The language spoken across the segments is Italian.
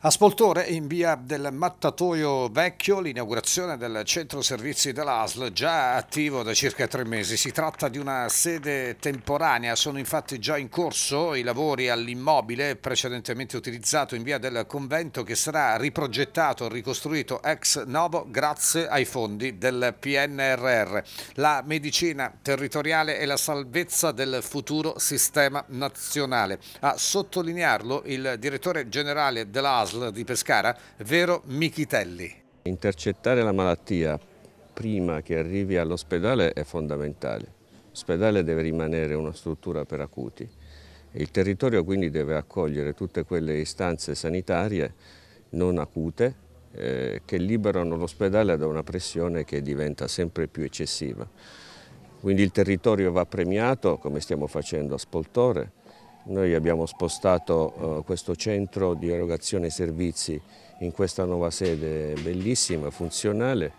A Spoltore, in via del Mattatoio Vecchio, l'inaugurazione del centro servizi dell'ASL, già attivo da circa tre mesi. Si tratta di una sede temporanea, sono infatti già in corso i lavori all'immobile precedentemente utilizzato in via del Convento che sarà riprogettato, ricostruito ex novo grazie ai fondi del PNRR. La medicina territoriale è la salvezza del futuro sistema nazionale. A sottolinearlo il direttore generale della dell'ASL di Pescara, Vero Michitelli. Intercettare la malattia prima che arrivi all'ospedale è fondamentale. L'ospedale deve rimanere una struttura per acuti. Il territorio quindi deve accogliere tutte quelle istanze sanitarie non acute eh, che liberano l'ospedale da una pressione che diventa sempre più eccessiva. Quindi il territorio va premiato, come stiamo facendo a Spoltore, noi abbiamo spostato eh, questo centro di erogazione servizi in questa nuova sede bellissima, funzionale,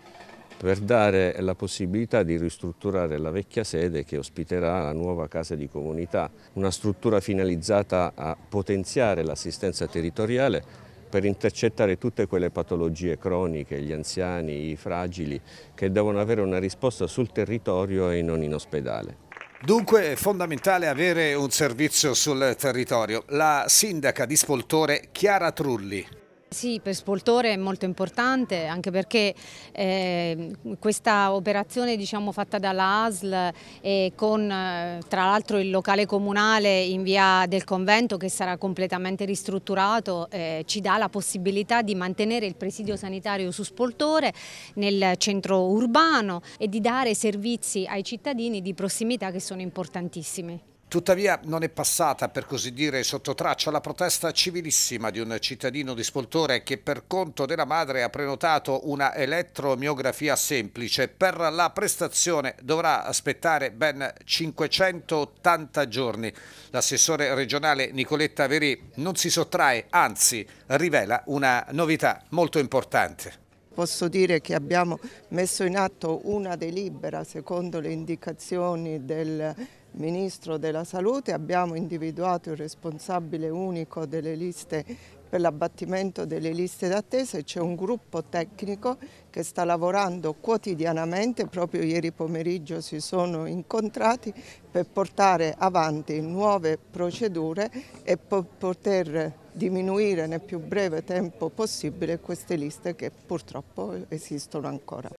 per dare la possibilità di ristrutturare la vecchia sede che ospiterà la nuova casa di comunità, una struttura finalizzata a potenziare l'assistenza territoriale per intercettare tutte quelle patologie croniche, gli anziani, i fragili, che devono avere una risposta sul territorio e non in ospedale. Dunque è fondamentale avere un servizio sul territorio. La sindaca di Spoltore Chiara Trulli. Sì, per Spoltore è molto importante anche perché eh, questa operazione diciamo, fatta dalla ASL e con eh, tra l'altro il locale comunale in via del convento che sarà completamente ristrutturato eh, ci dà la possibilità di mantenere il presidio sanitario su Spoltore nel centro urbano e di dare servizi ai cittadini di prossimità che sono importantissimi. Tuttavia non è passata, per così dire, sotto traccia la protesta civilissima di un cittadino di Spoltore che per conto della madre ha prenotato una elettromiografia semplice. Per la prestazione dovrà aspettare ben 580 giorni. L'assessore regionale Nicoletta Veri non si sottrae, anzi rivela una novità molto importante posso dire che abbiamo messo in atto una delibera secondo le indicazioni del Ministro della Salute, abbiamo individuato il responsabile unico delle liste per l'abbattimento delle liste d'attesa e c'è un gruppo tecnico che sta lavorando quotidianamente, proprio ieri pomeriggio si sono incontrati per portare avanti nuove procedure e per poter diminuire nel più breve tempo possibile queste liste che purtroppo esistono ancora.